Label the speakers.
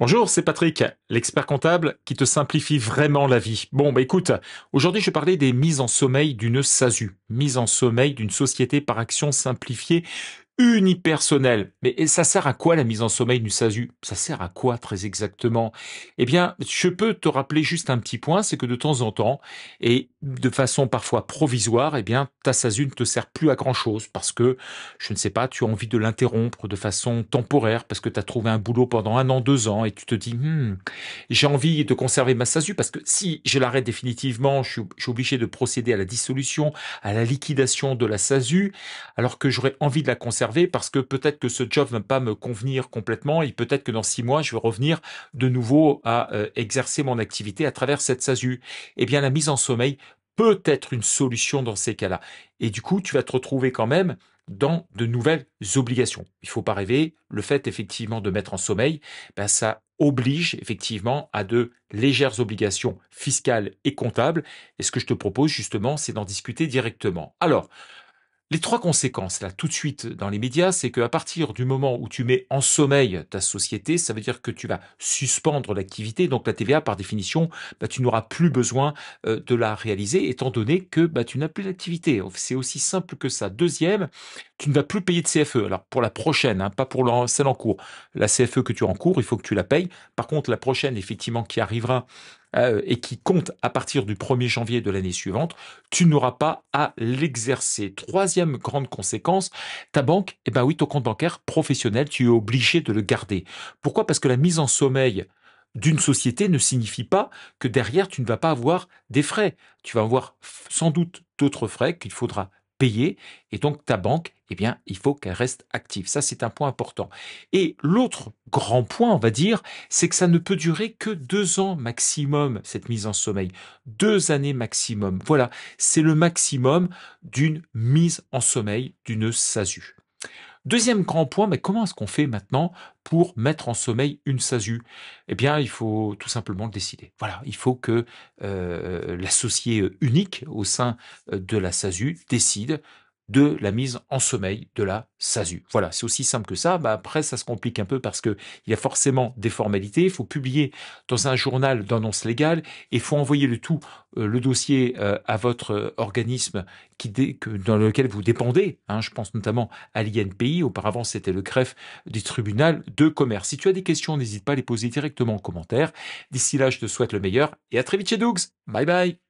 Speaker 1: Bonjour, c'est Patrick, l'expert comptable qui te simplifie vraiment la vie. Bon, bah écoute, aujourd'hui je vais parler des mises en sommeil d'une SASU, mise en sommeil d'une société par action simplifiée unipersonnel. Mais ça sert à quoi la mise en sommeil du SASU Ça sert à quoi très exactement Eh bien, je peux te rappeler juste un petit point, c'est que de temps en temps, et de façon parfois provisoire, eh bien, ta SASU ne te sert plus à grand-chose parce que, je ne sais pas, tu as envie de l'interrompre de façon temporaire parce que tu as trouvé un boulot pendant un an, deux ans et tu te dis, hmm, j'ai envie de conserver ma SASU parce que si je l'arrête définitivement, je suis obligé de procéder à la dissolution, à la liquidation de la SASU, alors que j'aurais envie de la conserver parce que peut-être que ce job ne va pas me convenir complètement et peut-être que dans six mois, je vais revenir de nouveau à euh, exercer mon activité à travers cette SASU. Eh bien, la mise en sommeil peut être une solution dans ces cas-là. Et du coup, tu vas te retrouver quand même dans de nouvelles obligations. Il ne faut pas rêver, le fait effectivement de mettre en sommeil, ben, ça oblige effectivement à de légères obligations fiscales et comptables. Et ce que je te propose justement, c'est d'en discuter directement. Alors, les trois conséquences, là, tout de suite dans les médias, c'est qu'à partir du moment où tu mets en sommeil ta société, ça veut dire que tu vas suspendre l'activité. Donc la TVA, par définition, bah, tu n'auras plus besoin euh, de la réaliser, étant donné que bah, tu n'as plus d'activité. C'est aussi simple que ça. Deuxième, tu ne vas plus payer de CFE. Alors pour la prochaine, hein, pas pour celle en cours. La CFE que tu as en cours, il faut que tu la payes. Par contre, la prochaine, effectivement, qui arrivera euh, et qui compte à partir du 1er janvier de l'année suivante, tu n'auras pas à l'exercer. Troisième grande conséquence, ta banque, eh ben oui, ton compte bancaire professionnel, tu es obligé de le garder. Pourquoi Parce que la mise en sommeil d'une société ne signifie pas que derrière tu ne vas pas avoir des frais. Tu vas avoir sans doute d'autres frais qu'il faudra payer. Et donc, ta banque, eh bien, il faut qu'elle reste active. Ça, c'est un point important. Et l'autre grand point, on va dire, c'est que ça ne peut durer que deux ans maximum, cette mise en sommeil. Deux années maximum. Voilà. C'est le maximum d'une mise en sommeil d'une SASU. Deuxième grand point, mais comment est-ce qu'on fait maintenant pour mettre en sommeil une SASU Eh bien, il faut tout simplement le décider. Voilà, il faut que euh, l'associé unique au sein euh, de la SASU décide de la mise en sommeil de la SASU. Voilà, c'est aussi simple que ça. Bah, après, ça se complique un peu parce qu'il y a forcément des formalités. Il faut publier dans un journal d'annonce légale et il faut envoyer le tout, euh, le dossier euh, à votre euh, organisme qui que, dans lequel vous dépendez. Hein. je pense notamment à l'INPI. Auparavant, c'était le greffe du tribunal de commerce. Si tu as des questions, n'hésite pas à les poser directement en commentaire. D'ici là, je te souhaite le meilleur et à très vite chez Dougs. Bye bye